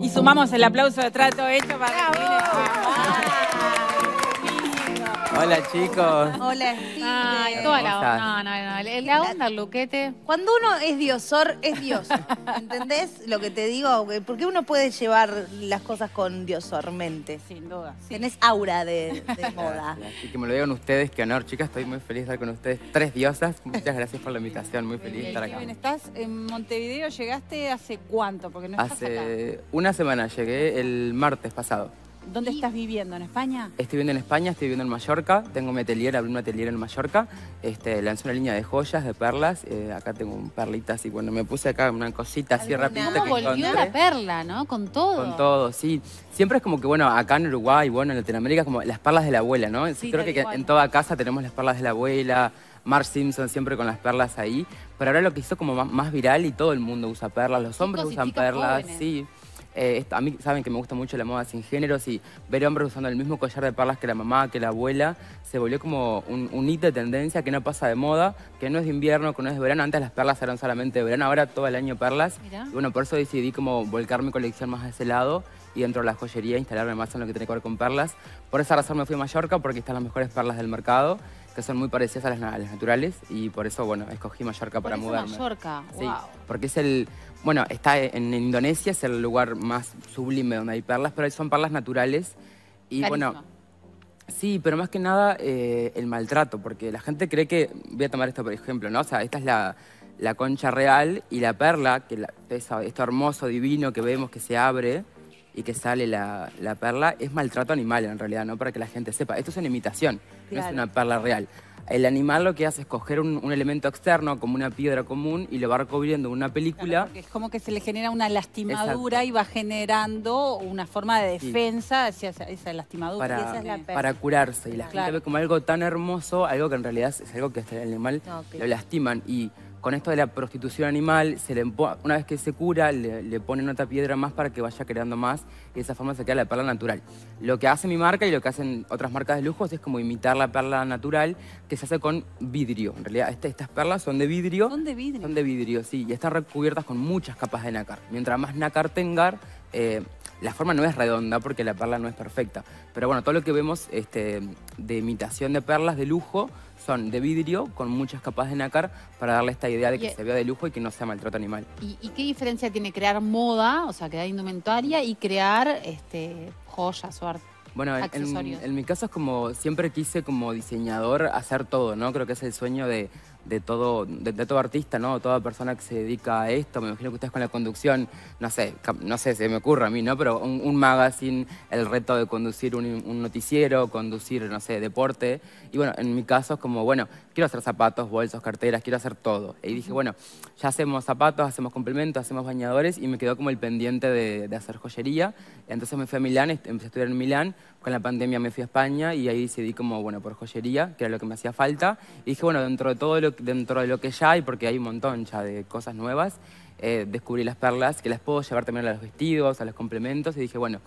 Y sumamos el aplauso de trato hecho para Hola chicos. Hola la No, no, no. La onda, luquete. Cuando uno es diosor, es dios. ¿Entendés lo que te digo? Porque uno puede llevar las cosas con diosormente. Sin duda. Tienes aura de, moda. Y que me lo digan ustedes, qué honor, chicas. Estoy muy feliz de estar con ustedes. Tres diosas. Muchas gracias por la invitación. Muy feliz de estar acá. estás en Montevideo. ¿Llegaste hace cuánto? Porque no Hace una semana. Llegué el martes pasado. ¿Dónde estás viviendo? ¿En España? Estoy viviendo en España, estoy viviendo en Mallorca. Tengo mi atelier, abrí un atelier en Mallorca. Este, lanzé una línea de joyas, de perlas. Eh, acá tengo un perlitas y bueno, me puse acá una cosita así rapidita que volvió la perla, no? Con todo. Con todo, sí. Siempre es como que, bueno, acá en Uruguay, bueno, en Latinoamérica, como las perlas de la abuela, ¿no? Sí, Creo que en toda casa tenemos las perlas de la abuela, Marge Simpson siempre con las perlas ahí. Pero ahora lo que hizo como más, viral y todo el mundo usa perlas, los hombres usan perlas, sí. Eh, a mí saben que me gusta mucho la moda sin géneros y ver hombres usando el mismo collar de perlas que la mamá, que la abuela, se volvió como un, un hito de tendencia que no pasa de moda, que no es de invierno, que no es de verano. Antes las perlas eran solamente de verano, ahora todo el año perlas. bueno, por eso decidí como volcar mi colección más a ese lado y dentro de la joyería instalarme más en lo que tiene que ver con perlas. Por esa razón me fui a Mallorca porque están las mejores perlas del mercado que son muy parecidas a las, naturales y por eso, bueno, escogí Mallorca para mudarme. Mallorca, sí, Porque es el, bueno, está en Indonesia, es el lugar más sublime donde hay perlas, pero son perlas naturales y bueno, Sí, pero más que nada eh, el maltrato, porque la gente cree que, voy a tomar esto por ejemplo, ¿no? O sea, esta es la, la concha real y la perla, que la, esto hermoso, divino que vemos que se abre y que sale la, la perla, es maltrato animal en realidad, ¿no? Para que la gente sepa, esto es una imitación es una perla real. El animal lo que hace es coger un, elemento externo, como una piedra común, y lo va recubriendo una película. es como que se le genera una lastimadura y va generando una forma de defensa hacia esa lastimadura. Para, esa es la para curarse. Y la gente ve como algo tan hermoso, algo que en realidad es algo que hasta el animal lo lastiman con esto de la prostitución animal, una vez que se cura, le, ponen otra piedra más para que vaya creando más y de esa forma se queda la perla natural. Lo que hace mi marca y lo que hacen otras marcas de lujos es como imitar la perla natural que se hace con vidrio. En realidad, este, estas perlas son de vidrio. Son de vidrio. Son de vidrio, sí. Y están recubiertas con muchas capas de nácar. Mientras más nácar tenga eh, la forma no es redonda porque la perla no es perfecta. Pero bueno, todo lo que vemos este, de imitación de perlas de lujo son de vidrio con muchas capas de nácar para darle esta idea de que se vea de lujo y que no sea maltrato animal. ¿Y, qué diferencia tiene crear moda, o sea, crear indumentaria y crear este, joyas o arte? Bueno, en, en, mi caso es como siempre quise como diseñador hacer todo, ¿no? Creo que es el sueño de, de todo, de, todo artista, ¿no? Toda persona que se dedica a esto, me imagino que ustedes con la conducción, no sé, no sé, se me ocurre a mí, ¿no? Pero un, magazine, el reto de conducir un, noticiero, conducir, no sé, deporte. Y bueno, en mi caso es como, bueno, quiero hacer zapatos, bolsos, carteras, quiero hacer todo. Y dije, bueno, ya hacemos zapatos, hacemos complementos, hacemos bañadores y me quedó como el pendiente de, de hacer joyería. Entonces me fui a Milán, empecé a estudiar en Milán, con la pandemia me fui a España y ahí decidí como, bueno, por joyería, que era lo que me hacía falta. Y dije, bueno, dentro de todo lo dentro de lo que ya hay, porque hay un montón ya de cosas nuevas, eh, descubrí las perlas, que las puedo llevar también a los vestidos, a los complementos, y dije, bueno,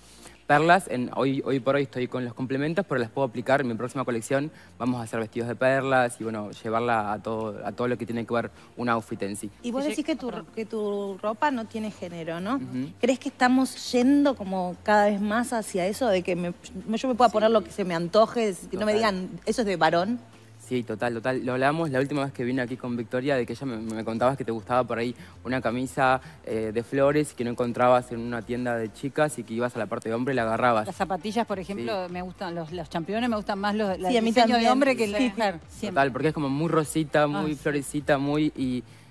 perlas, hoy, hoy por hoy estoy con los complementos, pero las puedo aplicar en mi próxima colección, vamos a hacer vestidos de perlas y bueno, llevarla a todo, a todo lo que tiene que ver un outfit en sí. Y vos decís que tu, que tu ropa no tiene género, ¿no? ¿Crees que estamos yendo como cada vez más hacia eso de que yo me pueda poner lo que se me antoje, que no me digan, eso es de varón? Sí, total, total. Lo hablamos la última vez que vine aquí con Victoria de que ella me, me contabas que te gustaba por ahí una camisa eh, de flores que no encontrabas en una tienda de chicas y que ibas a la parte de hombre y la agarrabas. Las zapatillas, por ejemplo, me gustan, los, los, championes me gustan más los, de hombre que la Total, porque es como muy rosita, muy ah, florecita, muy...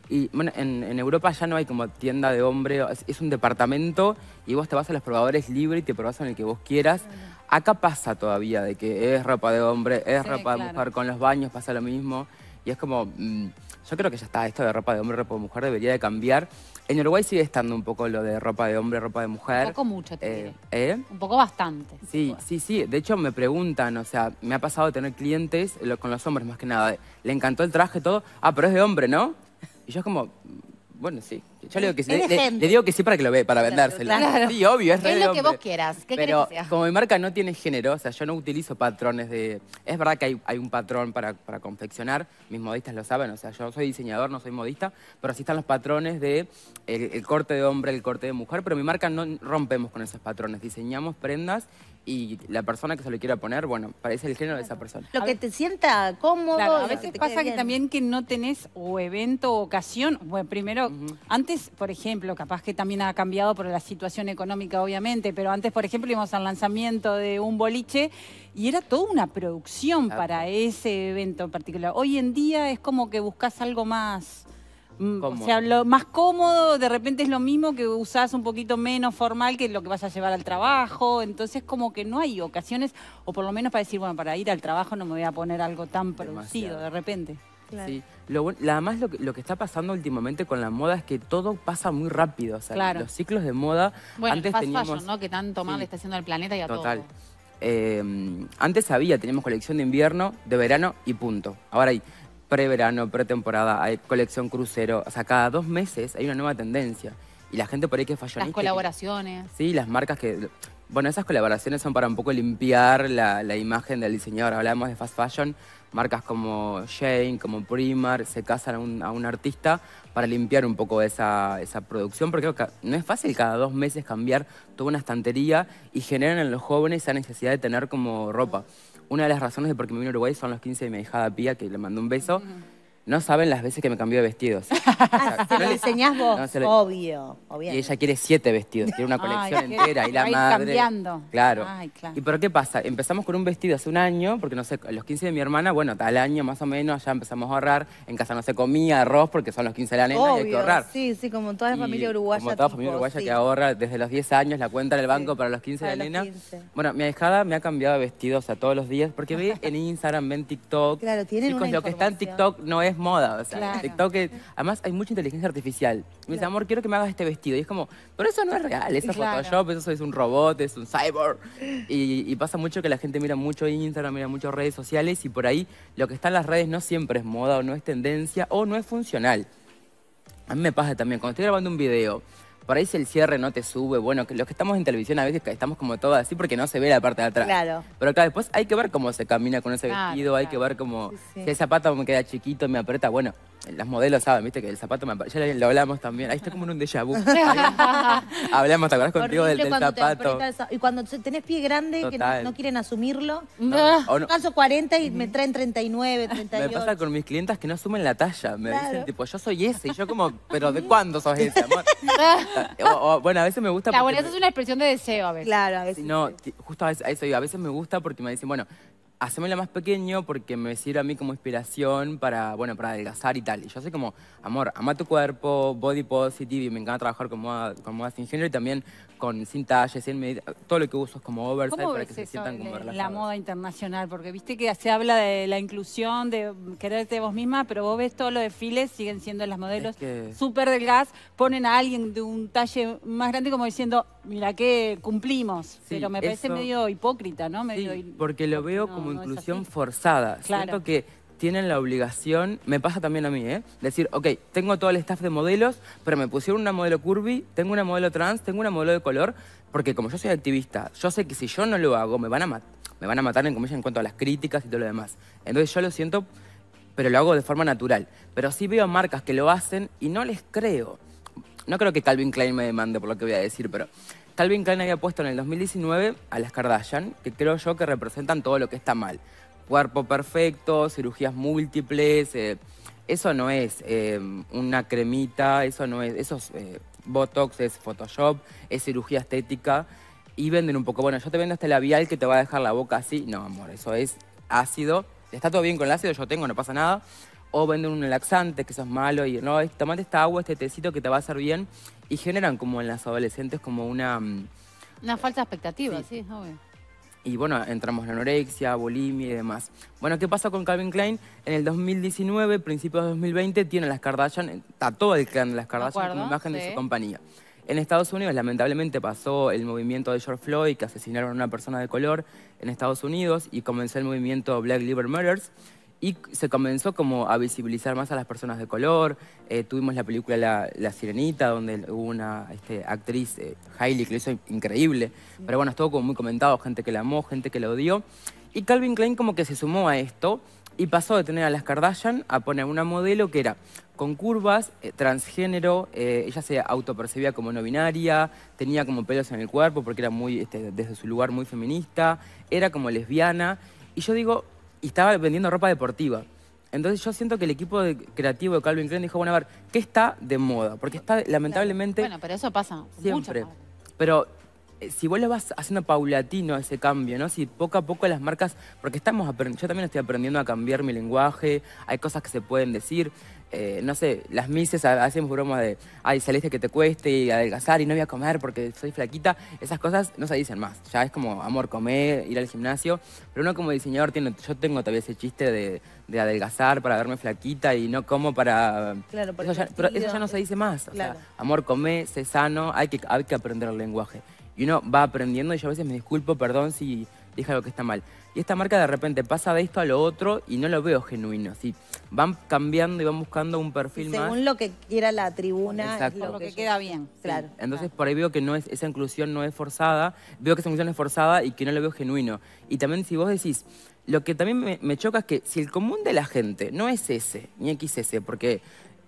Y bueno, en, Europa ya no hay como tienda de hombre, es, un departamento y vos te vas a los probadores libres y te probás en el que vos quieras. Acá pasa todavía de que es ropa de hombre, es ropa de mujer, con los baños pasa lo mismo. Y es como, mm, yo creo que ya está, esto de ropa de hombre, ropa de mujer debería de cambiar. En Uruguay sigue estando un poco lo de ropa de hombre, ropa de mujer. Un poco mucho, eh, ¿eh? Un poco bastante. Sí, sí, sí. De hecho, me preguntan, o sea, me ha pasado tener clientes con los hombres más que nada. Le encantó el traje, todo. Ah, pero es de hombre, ¿no? Y yo es como, bueno, sí. Yo le digo que sí. digo que sí para que lo ve, para vendárselo. Sí, obvio, es, es lo que vos quieras. Pero como mi marca no tiene género, o sea, yo no utilizo patrones de... Es verdad que hay, hay un patrón para, confeccionar, mis modistas lo saben, o sea, yo soy diseñador, no soy modista, pero así están los patrones de el corte de hombre, el corte de mujer, pero mi marca no rompemos con esos patrones, diseñamos prendas y la persona que se lo quiera poner, bueno, parece el género de esa persona. Lo que te sienta cómodo. Claro, a veces pasa que también que no tenés o evento o ocasión. Bueno, primero, antes, por ejemplo, capaz que también ha cambiado por la situación económica, obviamente, pero antes, por ejemplo, íbamos al lanzamiento de un boliche y era toda una producción para ese evento en particular. Hoy en día es como que buscas algo más Mm, o sea, lo más cómodo de repente es lo mismo que usás un poquito menos formal que lo que vas a llevar al trabajo. Entonces, como que no hay ocasiones, o por lo menos para decir, bueno, para ir al trabajo no me voy a poner algo tan producido de repente. Sí. Lo, además, lo que, está pasando últimamente con la moda es que todo pasa muy rápido. O sea, los ciclos de moda. Bueno, antes fast ¿no? Que tanto mal está haciendo el planeta y a Total. Eh, antes había, teníamos colección de invierno, de verano y punto. Ahora hay preverano, pretemporada, hay colección crucero. O sea, cada dos meses hay una nueva tendencia. Y la gente por ahí que falló. Las colaboraciones. Sí, las marcas que... Bueno, esas colaboraciones son para un poco limpiar la, imagen del diseñador. Hablábamos de fast fashion, marcas como Shane, como Primar, se casan a un, artista para limpiar un poco esa, producción, porque no es fácil cada dos meses cambiar toda una estantería y generan en los jóvenes esa necesidad de tener como ropa una de las razones de por qué me vine a Uruguay son los 15 de mi hija Pía, que le mandó un beso. No saben las veces que me cambió de vestidos. si lo vos? Obvio, obvio. Y ella quiere siete vestidos, tiene una colección entera. Y la madre. cambiando. Claro. ¿Y pero qué pasa? Empezamos con un vestido hace un año, porque no sé, los 15 de mi hermana, bueno, tal año más o menos, ya empezamos a ahorrar. En casa no se comía arroz porque son los 15 de la nena y hay que ahorrar. sí, sí, como toda la familia uruguaya. Como toda familia uruguaya que ahorra desde los 10 años la cuenta del banco para los 15 de la nena. Bueno, mi ahijada me ha cambiado de vestidos a todos los días porque ve en Instagram, ve TikTok. Claro, tienen Chicos, lo que está en TikTok no es moda, o sea, TikTok además hay mucha inteligencia artificial. mi me dice, amor, quiero que me hagas este vestido. Y es como, pero eso no es real, eso es Photoshop, eso es un robot, es un cyborg. Y, y, pasa mucho que la gente mira mucho Instagram, mira mucho redes sociales y por ahí lo que está en las redes no siempre es moda o no es tendencia o no es funcional. A mí me pasa también, cuando estoy grabando un video, por ahí si el cierre no te sube, bueno, que los que estamos en televisión a veces estamos como todos así porque no se ve la parte de atrás. Claro. Pero acá después hay que ver cómo se camina con ese vestido, hay que ver cómo si el zapato me queda chiquito, me aprieta, bueno, las modelos saben, viste, que el zapato me aparece. Ya lo hablamos también. Ahí está como en un déjà vu. hablamos, ¿te acordás contigo del, zapato? y cuando tenés pie grande, que no, quieren asumirlo. No. no. 40 y me traen 39, 38. Me pasa con mis clientas que no asumen la talla. Me dicen, tipo, yo soy ese. Y yo como, ¿pero de cuándo sos ese, o, bueno, a veces me gusta... La claro, bueno, esa es una expresión de deseo a veces. Claro, a veces. No, justo a veces, a a veces me gusta porque me dicen, bueno la más pequeño porque me sirve a mí como inspiración para, bueno, para adelgazar y tal. Y yo sé como, amor, ama tu cuerpo, body positive, y me encanta trabajar con moda, con sin género y también con sin talles, sin todo lo que usas como oversize para que se sientan como relajados. La moda internacional, porque viste que se habla de la inclusión, de quererte vos misma, pero vos ves todos los desfiles, siguen siendo las modelos super súper delgadas, ponen a alguien de un talle más grande como diciendo, mira que cumplimos, pero me parece medio hipócrita, ¿no? Medio porque lo veo como inclusión forzada. Claro. Siento que tienen la obligación, me pasa también a mí, ¿eh? Decir, ok, tengo todo el staff de modelos, pero me pusieron una modelo curvy, tengo una modelo trans, tengo una modelo de color, porque como yo soy activista, yo sé que si yo no lo hago, me van a, mat me van a matar en, comillas, en cuanto a las críticas y todo lo demás. Entonces yo lo siento, pero lo hago de forma natural. Pero sí veo marcas que lo hacen y no les creo. No creo que Calvin Klein me demande por lo que voy a decir, pero Calvin Klein había puesto en el 2019 a las Kardashian, que creo yo que representan todo lo que está mal cuerpo perfecto, cirugías múltiples. Eh, eso no es eh, una cremita, eso no es, esos eh, Botox, es Photoshop, es cirugía estética. Y venden un poco, bueno, yo te vendo este labial que te va a dejar la boca así. No, amor, eso es ácido. Está todo bien con el ácido, yo tengo, no pasa nada. O venden un laxante, que eso es malo, y no, tomate esta agua, este tecito que te va a hacer bien. Y generan como en las adolescentes como una... Mm, una falsa expectativa, sí, y bueno, entramos en anorexia, bulimia y demás. Bueno, ¿qué pasó con Calvin Klein? En el 2019, principios de 2020, tiene las Kardashian, está el clan de las Kardashian como imagen de su compañía. En Estados Unidos, lamentablemente, pasó el movimiento de George Floyd, que asesinaron a una persona de color en Estados Unidos, y comenzó el movimiento Black Lives Matter y se comenzó como a visibilizar más a las personas de color. Eh, tuvimos la película la, Sirenita, donde hubo una este, actriz, eh, Hailey, que lo hizo increíble. Pero bueno, estuvo como muy comentado, gente que la amó, gente que la odió. Y Calvin Klein como que se sumó a esto y pasó de tener a las Kardashian a poner una modelo que era con curvas, eh, transgénero, ella se autopercibía como no binaria, tenía como pelos en el cuerpo porque era muy, este, desde su lugar muy feminista, era como lesbiana. Y yo digo, y estaba vendiendo ropa deportiva. Entonces yo siento que el equipo creativo de Calvin Klein dijo, bueno, a ver, ¿qué está de moda? Porque está, lamentablemente... Bueno, pero eso pasa siempre. Pero eh, si vos lo vas haciendo paulatino ese cambio, Si poco a poco las marcas, porque estamos yo también estoy aprendiendo a cambiar mi lenguaje, hay cosas que se pueden decir, eh, no sé, las mises hacemos bromas de, ay, saliste que te cueste y adelgazar y no voy a comer porque soy flaquita, esas cosas no se dicen más, ya es como amor, comer, ir al gimnasio, pero uno como diseñador tiene, yo tengo todavía ese chiste de, adelgazar para verme flaquita y no como para... Claro, eso pero eso ya no se dice más, amor, comer, sé sano, hay que, hay que aprender el lenguaje y uno va aprendiendo y yo a veces me disculpo, perdón si dije algo que está mal. Y esta marca de repente pasa de esto a lo otro y no lo veo genuino. Si van cambiando y van buscando un perfil más. Según lo que quiera la tribuna, lo, que, queda bien. Claro. Entonces ah. por ahí veo que no es, esa inclusión no es forzada, veo que esa inclusión es forzada y que no lo veo genuino. Y también si vos decís, lo que también me, choca es que si el común de la gente no es ese, ni XS, porque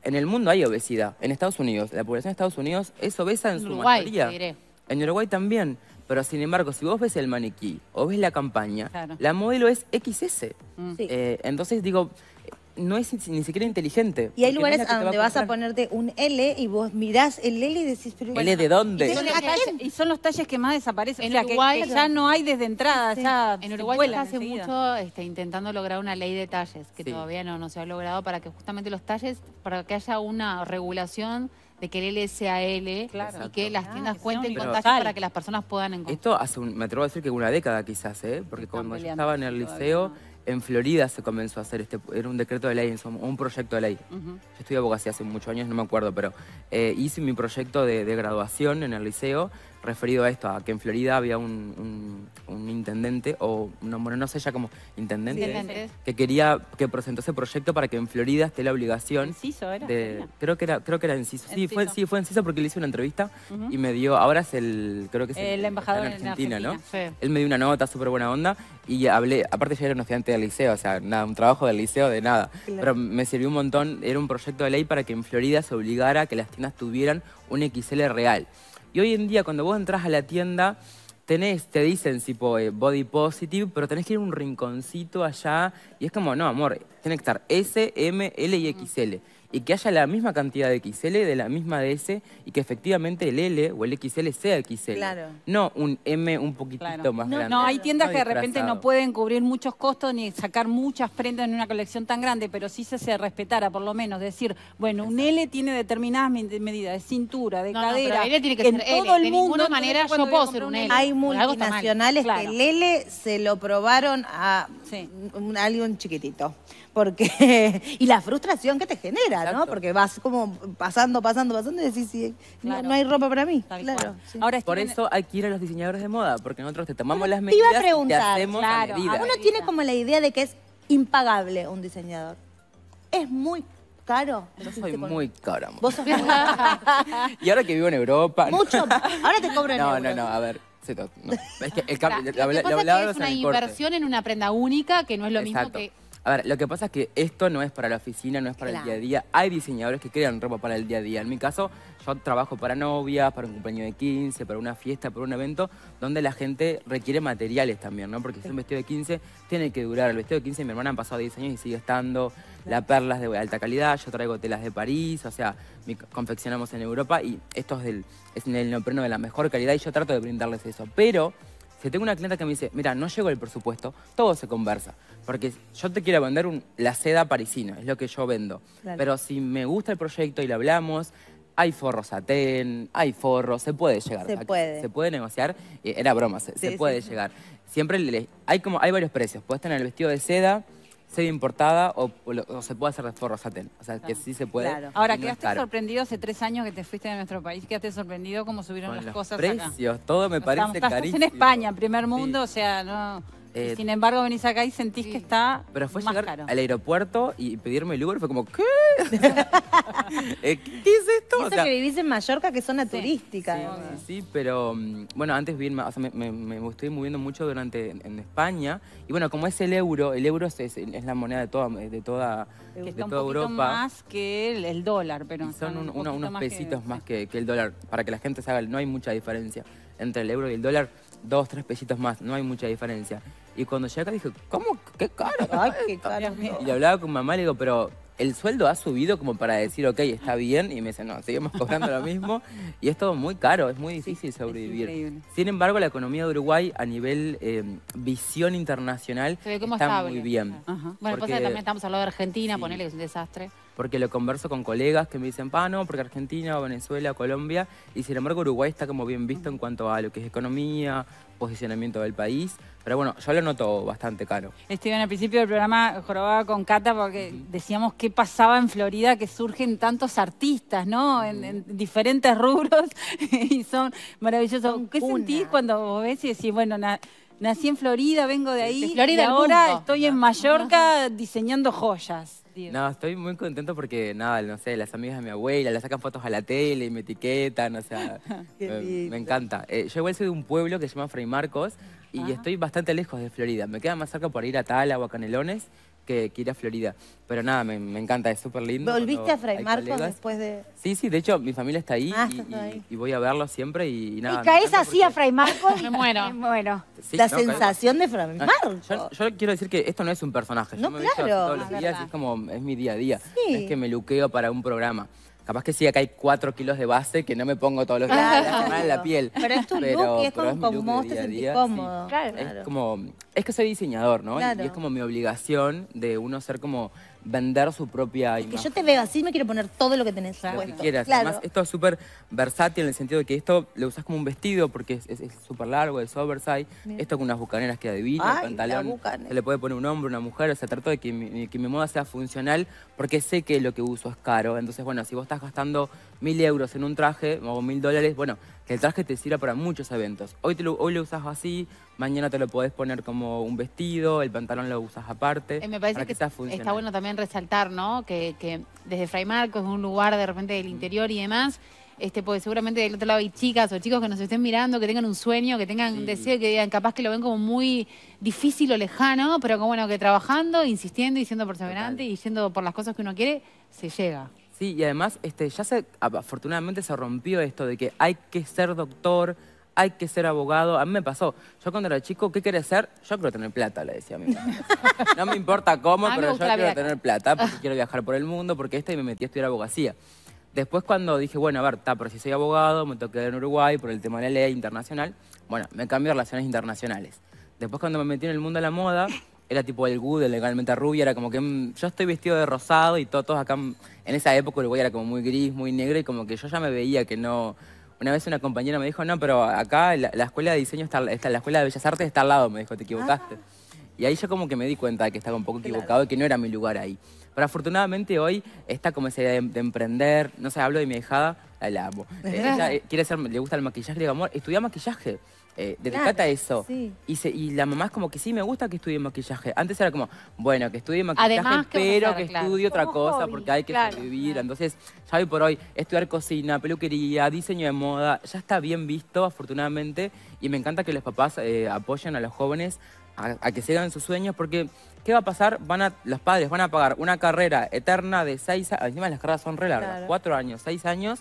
en el mundo hay obesidad. En Estados Unidos, la población de Estados Unidos es obesa en su mayoría. diré. En Uruguay también. Pero sin embargo, si vos ves el maniquí o ves la campaña, la modelo es XS. Mm. Eh, entonces digo, eh, no es ni siquiera inteligente. Y hay lugares a donde vas a ponerte un L y vos mirás el L y decís... Pero ¿L de dónde? Y son, los talles, que más desaparecen. En o sea, ya no hay desde entrada. en Uruguay se hace mucho este, intentando lograr una ley de talles, que todavía no, no se ha logrado, para que justamente los talles, para que haya una regulación de que el LSAL y que las tiendas ah, cuenten con tallas para que las personas puedan encontrar. Esto hace, un, me atrevo a decir que una década quizás, ¿eh? porque cuando yo estaba en el liceo, en Florida se comenzó a hacer este, era un decreto de ley, un proyecto de ley. Yo estudié abogacía hace muchos años, no me acuerdo, pero eh, hice mi proyecto de, de graduación en el liceo referido a esto, a que en Florida había un, intendente, o no, no sé ya como intendente, que quería, que presentó ese proyecto para que en Florida esté la obligación Creo que era, creo que era Enciso. Sí, fue, sí, Enciso porque le hice una entrevista y me dio, ahora es el, creo que es El embajador en Argentina. ¿no? Él me dio una nota súper buena onda y hablé, aparte ya era un estudiante del liceo, o sea, nada, un trabajo del liceo de nada. Pero me sirvió un montón, era un proyecto de ley para que en Florida se obligara a que las tiendas tuvieran un XL real. Y hoy en día, cuando vos entras a la tienda, tenés, te dicen tipo eh, body positive, pero tenés que ir a un rinconcito allá. Y es como, no, amor, tiene que estar S, M, L y XL y que haya la misma cantidad de XL, de la misma DS y que efectivamente el L o el XL sea XL. No un M un poquitito más no, grande. No, hay tiendas que de repente no pueden cubrir muchos costos ni sacar muchas prendas en una colección tan grande, pero sí se, respetara por lo menos. Decir, bueno, un L tiene determinadas medidas de cintura, de no, cadera. Pero tiene que ser L. todo el mundo. ninguna manera ser un L. Hay multinacionales que el L se lo probaron a, sí. a alguien chiquitito porque y la frustración que te genera, ¿no? Porque vas como pasando, pasando, pasando y decís, sí, no, hay ropa para mí. Claro, Por eso hay que ir a los diseñadores de moda, porque nosotros te tomamos las medidas te iba a preguntar, hacemos claro, a Uno tiene como la idea de que es impagable un diseñador. Es muy caro. Yo soy muy caro. Vos sos y ahora que vivo en Europa... Mucho. Ahora te cobro en No, no, no, a ver. es que el, la, la, es una inversión en una prenda única que no es lo mismo que a ver, lo que pasa es que esto no es para la oficina, no es para el día a día. Hay diseñadores que crean ropa para el día a día. En mi caso, yo trabajo para novias, para un cumpleaños de 15, para una fiesta, para un evento, donde la gente requiere materiales también, ¿no? Porque si un vestido de 15 tiene que durar. El vestido de 15 mi hermana ha pasado 10 años y sigue estando. La perla es de alta calidad, yo traigo telas de París, o sea, confeccionamos en Europa y esto es, del, es el nopreno de la mejor calidad y yo trato de brindarles eso. Pero si tengo una clienta que me dice, mira, no llego el presupuesto, todo se conversa. Porque yo te quiero vender la seda parisina, es lo que yo vendo. Pero si me gusta el proyecto y lo hablamos, hay forros satén, hay forros, se puede llegar. Se puede. Se puede negociar, eh, era broma, se, puede llegar. Siempre hay, como, hay varios precios. Puedes tener el vestido de seda, ser importada o, se puede hacer de satén O sea, que sí se puede. Ahora, quedaste sorprendido hace tres años que te fuiste de nuestro país, quedaste sorprendido cómo subieron las los cosas. Precios, todo me parece estás en España, en primer mundo, o sea, no. Eh, sin embargo, venís acá y sentís que está Pero fue llegar al aeropuerto y pedirme el lugar. fue como, ¿qué? Eh, ¿Qué es esto? que vivís en Mallorca, que zona turística. Sí, pero mm, bueno, antes viví, o sea, me, me, estoy moviendo mucho durante en, España. Y bueno, como es el euro, el euro es, la moneda de toda, de toda, Europa. más que el, dólar, pero. son unos pesitos más que, que, el dólar, para que la gente se haga, no hay mucha diferencia entre el euro y el dólar, dos, tres pesitos más, no hay mucha diferencia. Y cuando llegué acá dije, ¿cómo? ¿Qué caro? Y hablaba con mamá y le digo, pero el sueldo ha subido como para decir, ok, está bien. Y me dice, no, seguimos cobrando lo mismo. Y es todo muy caro, es muy difícil sobrevivir. Sin embargo, la economía de Uruguay a nivel eh, visión internacional está muy bien. Bueno, porque... pues también estamos hablando de Argentina, ponele que es un desastre porque lo converso con colegas que me dicen, pa no, porque Argentina, Venezuela, Colombia, y sin embargo Uruguay está como bien visto en cuanto a lo que es economía, posicionamiento del país, pero bueno, yo lo noto bastante caro. en al principio del programa jorobaba con Cata porque decíamos qué pasaba en Florida que surgen tantos artistas, ¿no? en, diferentes rubros y son maravillosos. ¿Qué sentís cuando ves y decís, bueno, nací en Florida, vengo de ahí y ahora estoy en Mallorca diseñando joyas? No, estoy muy contento porque, nada, no sé, las amigas de mi abuela le sacan fotos a la tele y me etiquetan, o sea, me, encanta. Eh, yo igual soy de un pueblo que se llama Fray Marcos y ah. estoy bastante lejos de Florida. Me queda más cerca por ir a Tala o a Canelones que, ir a Florida. Pero nada, me, encanta, es súper lindo. ¿Volviste a Fray Marcos después de...? Sí, sí, de hecho mi familia está ahí, ah, y, voy a verlo siempre y, nada. ¿Y caes así a Fray Marcos? me muero. Me muero. La sensación de Fray ah, Marcos. yo, quiero decir que esto no es un personaje. No, claro. los días, es como, es mi día a día. Es que me luqueo para un programa. Capaz que sí, acá hay 4 kilos de base que no me pongo todos los días, la en la piel. Pero es tu look y es como vos te sentís cómodo. Claro. Es como, es que soy diseñador, ¿no? Y es como mi obligación de uno ser como vender su propia que yo te veo así, me quiero poner todo lo que tenés. Lo que quieras. esto es súper versátil en el sentido de que esto lo usas como un vestido porque es súper largo, es oversize. Esto con unas bucaneras que adivina, el pantalón. Se le puede poner un hombre, una mujer. O sea, trato de que mi moda sea funcional porque sé que lo que uso es caro. Entonces, bueno, si vos estás gastando mil euros en un traje o mil dólares, bueno, el traje te sirva para muchos eventos. Hoy, lo, hoy lo usas así, mañana te lo podés poner como un vestido, el pantalón lo usas aparte. Eh, me parece que, está bueno también resaltar, ¿no? Que, desde Fray Marcos, un lugar de repente del interior y demás, este, porque seguramente del otro lado hay chicas o chicos que nos estén mirando, que tengan un sueño, que tengan un deseo, que digan, capaz que lo ven como muy difícil o lejano, pero como bueno, que trabajando, insistiendo y siendo perseverante y yendo por las cosas que uno quiere, se llega. Sí, y además este, ya se, afortunadamente se rompió esto de que hay que ser doctor, hay que ser abogado. A mí me pasó. Yo cuando era chico, ¿qué quería ser? Yo quiero tener plata, le decía a mi mamá. No me importa cómo, pero yo quiero tener plata porque quiero viajar por el mundo, porque este y me metí a estudiar abogacía. Después cuando dije, bueno, a ver, pero si soy abogado, me toqué en Uruguay por el tema de la ley internacional. Bueno, me cambié a relaciones internacionales. Después cuando me metí en el mundo de la moda, era tipo el good, legalmente rubia, era como que mm, yo estoy vestido de rosado y todo, todos acá, mm, en esa época Uruguay era como muy gris, muy negro y como que yo ya me veía que no... Una vez una compañera me dijo, no, pero acá la, escuela de diseño está, la escuela de Bellas Artes está al lado, me dijo, te equivocaste. Ah. Y ahí yo como que me di cuenta de que estaba un poco equivocado y que no era mi lugar ahí. Pero afortunadamente hoy está como esa idea de, emprender, no sé, hablo de mi dejada, la, amo. Eh, ella eh, quiere ser, le gusta el maquillaje, le digo, amor, estudia maquillaje. Eh, eso. Y, y, la mamá es como que sí, me gusta que estudie maquillaje. Antes era como, bueno, que estudie maquillaje, pero que estudie otra cosa porque hay que vivir sobrevivir. Entonces, ya hoy por hoy, estudiar cocina, peluquería, diseño de moda, ya está bien visto, afortunadamente. Y me encanta que los papás eh, apoyen a los jóvenes a, que sigan sus sueños porque ¿qué va a pasar? Van a, los padres van a pagar una carrera eterna de seis años, encima las carreras son re largas, cuatro años, seis años,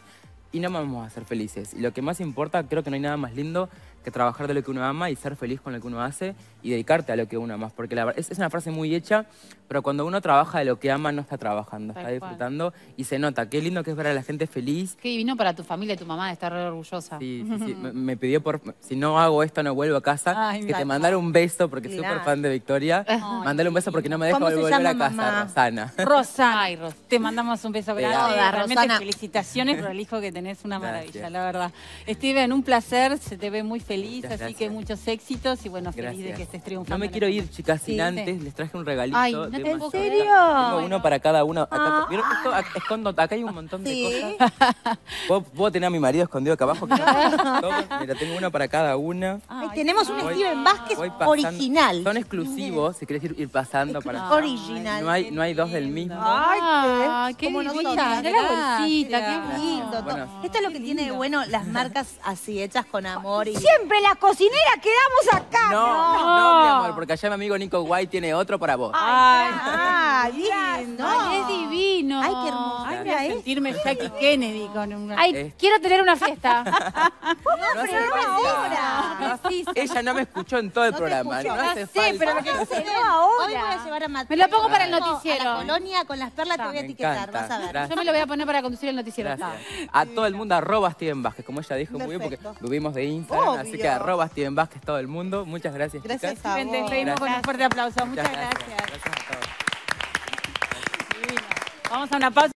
y no vamos a ser felices. Y lo que más importa, creo que no hay nada más lindo que trabajar de lo que uno ama y ser feliz con lo que uno hace y dedicarte a lo que uno ama. Porque la, es, es una frase muy hecha, pero cuando uno trabaja de lo que ama, no está trabajando, está disfrutando y se nota. Qué lindo que es ver a la gente feliz. Qué divino para tu familia, y tu mamá, de estar orgullosa. Sí, sí, sí. Me, pidió, por si no hago esto, no vuelvo a casa, que te mandara un beso, porque soy súper fan de Victoria. Mándale un beso porque no me deja volver a casa, Rosana. Rosana. te mandamos un beso grande. Realmente felicitaciones por el hijo que tenés, una maravilla, la verdad. Steven, un placer, se te ve muy feliz, así que muchos éxitos y bueno, feliz de que estés triunfando. No me quiero este ir, chicas, sin antes, les traje un regalito. no ¿En serio? Tengo uno para cada uno. Acá, ¿vieron esto? Ah. hay un montón de cosas. ¿Puedo, tener a mi marido escondido acá abajo. mira, tengo uno para cada una. tenemos un Steven Vázquez original. Son exclusivos, si querés ir, pasando para... Original. No hay, dos del mismo. Ay, pues, ah, qué, qué qué lindo. esto es lo que tiene de bueno las marcas así, hechas con amor. Siempre la cocinera, quedamos acá. No, no, mi amor, porque allá mi amigo Nico White tiene otro para vos. Ah, lindo. Ay, es divino. Ay, qué hermoso. Ay, sentirme Jackie Kennedy con un... Ay, este. quiero tener una fiesta. no, hace ahora. Ella no me escuchó en todo el programa. No, sí, pero lo que ahora. Hoy voy a llevar a Mateo. Me lo pongo para el noticiero. la colonia con las perlas ah, te voy a etiquetar, vas a ver. Yo me lo voy a poner para conducir el noticiero. A todo el mundo, arroba Steven Vázquez, como ella dijo muy bien, porque tuvimos de Instagram, así que arroba Steven Vázquez todo el mundo. Muchas gracias. Gracias chicas. a vos. con un fuerte aplauso. Muchas, gracias. gracias. gracias a todos. Vamos a una pausa.